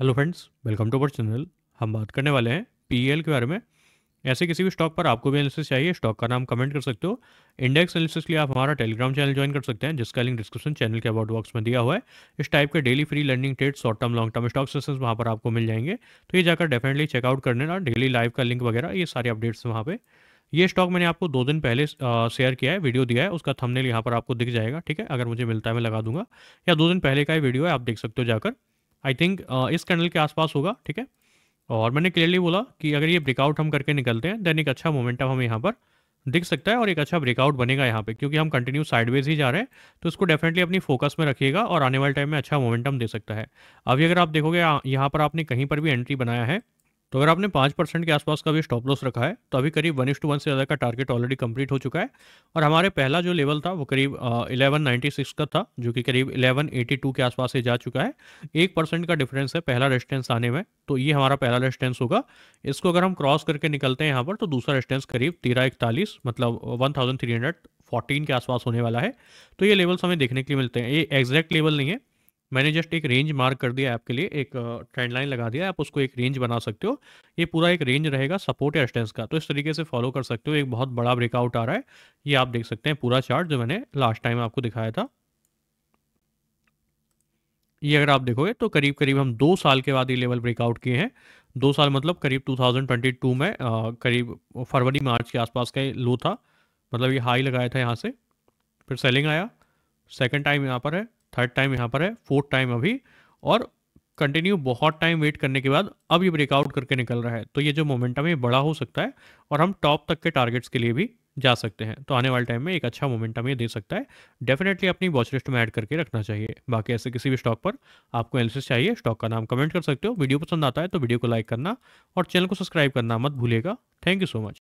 hello friends welcome to our channel हम बात करने वाले हैं पीईएल के बारे में ऐसे किसी भी स्टॉक पर आपको भी एनालिसिस चाहिए स्टॉक का नाम कमेंट कर सकते हो इंडेक्स एनालिसिस के लिए आप हमारा टेलीग्राम चैनल ज्वाइन कर सकते हैं जिसका लिंक डिस्क्रिप्शन चैनल के अबाउट बॉक्स में दिया हुआ है इस टाइप के daily free learning trade short term long term stock session वहाँ पर आपको मिल जाएंगे तो ये जाकर डेफिनेटली चेकआउट करने ना डेली लाइव का लिंक वगैरह ये सारे अपडेट्स वहाँ पर ये स्टॉक मैंने आपको दो दिन पहले शेयर किया है वीडियो दिया है उसका थंबनेल यहाँ पर आपको दिख जाएगा ठीक है अगर मुझे मिलता है मैं लगा दूंगा या दो दिन पहले का ही वीडियो है आप देख सकते हो जाकर आई थिंक uh, इस कैंडल के आसपास होगा ठीक है और मैंने क्लियरली बोला कि अगर ये ब्रेकआउट हम करके निकलते हैं देन एक अच्छा मोमेंटम हमें यहाँ पर दिख सकता है और एक अच्छा ब्रेकआउट बनेगा यहाँ पे क्योंकि हम कंटिन्यू साइडवेज ही जा रहे हैं तो इसको डेफिनेटली अपनी फोकस में रखिएगा और आने वाले टाइम में अच्छा मोमेंटम दे सकता है अभी अगर आप देखोगे यहाँ पर आपने कहीं पर भी एंट्री बनाया है तो अगर आपने पाँच परसेंट के आसपास का भी स्टॉप लॉस रखा है तो अभी करीब वन टू वन से ज़्यादा का टारगेट ऑलरेडी कंप्लीट हो चुका है और हमारे पहला जो लेवल था वो करीब इलेवन नाइन्टी सिक्स का था जो कि करीब इलेवन एटी टू के आसपास से जा चुका है एक परसेंट का डिफरेंस है पहला रेस्टेंस आने में तो ये हमारा पहला रेस्टेंस होगा इसको अगर हम क्रॉस करके निकलते हैं यहाँ पर तो दूसरा रेस्टेंस करीब तेरह इकतालीस मतलब one thousand three hundred fourteen के आसपास होने वाला है तो ये लेवल्स हमें देखने के लिए मिलते हैं ये एग्जैक्ट लेवल नहीं है मैंने जस्ट एक रेंज मार्क कर दिया आपके लिए एक ट्रेंड लाइन लगा दिया आप उसको एक रेंज बना सकते हो ये पूरा एक रेंज रहेगा सपोर्ट या स्टेंस का तो इस तरीके से फॉलो कर सकते हो एक बहुत बड़ा ब्रेकआउट आ रहा है ये आप देख सकते हैं पूरा चार्ट जो मैंने लास्ट टाइम आपको दिखाया था ये अगर आप देखोगे तो करीब करीब हम दो साल के बाद ये लेवल ब्रेकआउट किए हैं दो साल मतलब करीब 2022 में आ, करीब फरवरी मार्च के आसपास का लो था मतलब ये हाई लगाया था यहाँ से फिर सेलिंग आया सेकंड टाइम यहाँ पर है थर्ड टाइम यहाँ पर है फोर्थ टाइम अभी और कंटिन्यू बहुत टाइम वेट करने के बाद अब ये ब्रेकआउट करके निकल रहा है तो ये जो मोमेंटम है बड़ा हो सकता है और हम टॉप तक के टारगेट्स के लिए भी जा सकते हैं तो आने वाले टाइम में एक अच्छा मोमेंटम ये दे सकता है डेफिनेटली अपनी वॉच लिस्ट में ऐड करके रखना चाहिए बाकी ऐसे किसी भी स्टॉक पर आपको एनालिसिस चाहिए स्टॉक का नाम कमेंट कर सकते हो वीडियो पसंद आता है तो वीडियो को लाइक करना और चैनल को सब्सक्राइब करना मत भूलेगा थैंक यू सो मच